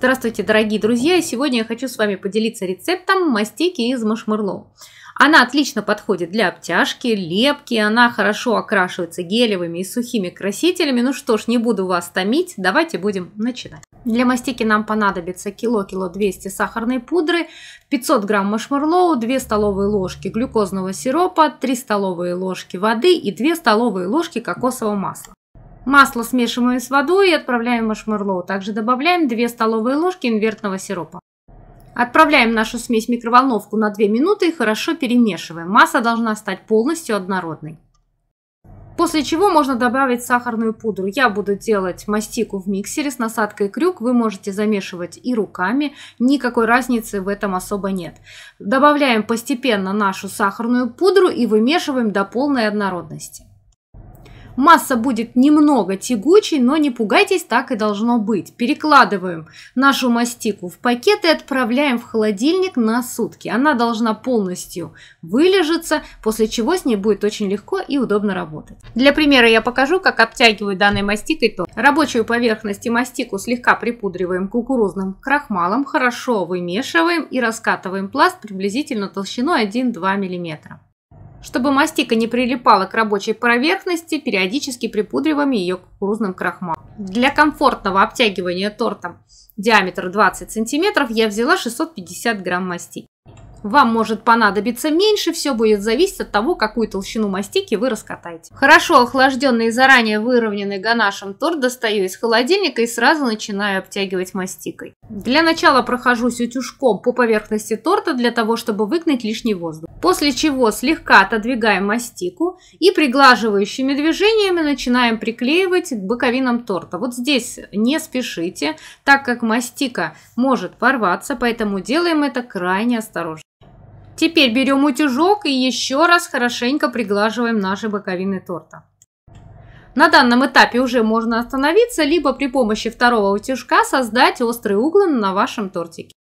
Здравствуйте, дорогие друзья! сегодня я хочу с вами поделиться рецептом мастики из машмерлоу. Она отлично подходит для обтяжки, лепки, она хорошо окрашивается гелевыми и сухими красителями. Ну что ж, не буду вас томить, давайте будем начинать. Для мастики нам понадобится кило-кило 200 сахарной пудры, 500 грамм машмерлоу, 2 столовые ложки глюкозного сиропа, 3 столовые ложки воды и 2 столовые ложки кокосового масла. Масло смешиваем с водой и отправляем в маршмеллоу. Также добавляем 2 столовые ложки инвертного сиропа. Отправляем нашу смесь в микроволновку на 2 минуты и хорошо перемешиваем. Масса должна стать полностью однородной. После чего можно добавить сахарную пудру. Я буду делать мастику в миксере с насадкой крюк. Вы можете замешивать и руками. Никакой разницы в этом особо нет. Добавляем постепенно нашу сахарную пудру и вымешиваем до полной однородности. Масса будет немного тягучей, но не пугайтесь, так и должно быть. Перекладываем нашу мастику в пакет и отправляем в холодильник на сутки. Она должна полностью вылежиться, после чего с ней будет очень легко и удобно работать. Для примера я покажу, как обтягиваю данной мастикой торт. Рабочую поверхность и мастику слегка припудриваем кукурузным крахмалом, хорошо вымешиваем и раскатываем пласт приблизительно толщиной 1-2 мм. Чтобы мастика не прилипала к рабочей поверхности, периодически припудриваем ее кукурузным крахмалом. Для комфортного обтягивания торта диаметр 20 см я взяла 650 грамм мастики. Вам может понадобиться меньше, все будет зависеть от того, какую толщину мастики вы раскатаете. Хорошо охлажденный и заранее выровненный ганашем торт достаю из холодильника и сразу начинаю обтягивать мастикой. Для начала прохожусь утюжком по поверхности торта для того, чтобы выгнать лишний воздух. После чего слегка отодвигаем мастику и приглаживающими движениями начинаем приклеивать к боковинам торта. Вот здесь не спешите, так как мастика может порваться, поэтому делаем это крайне осторожно. Теперь берем утюжок и еще раз хорошенько приглаживаем наши боковины торта. На данном этапе уже можно остановиться, либо при помощи второго утюжка создать острые углы на вашем тортике.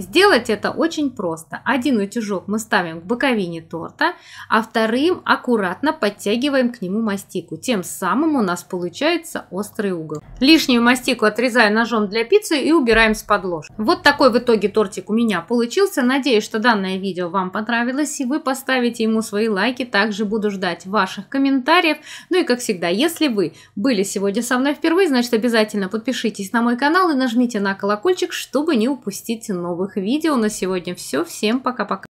Сделать это очень просто. Один утюжок мы ставим к боковине торта, а вторым аккуратно подтягиваем к нему мастику. Тем самым у нас получается острый угол. Лишнюю мастику отрезаю ножом для пиццы и убираем с подложки. Вот такой в итоге тортик у меня получился. Надеюсь, что данное видео вам понравилось и вы поставите ему свои лайки. Также буду ждать ваших комментариев. Ну и как всегда, если вы были сегодня со мной впервые, значит обязательно подпишитесь на мой канал и нажмите на колокольчик, чтобы не упустить новые новых видео на сегодня все. Всем пока-пока.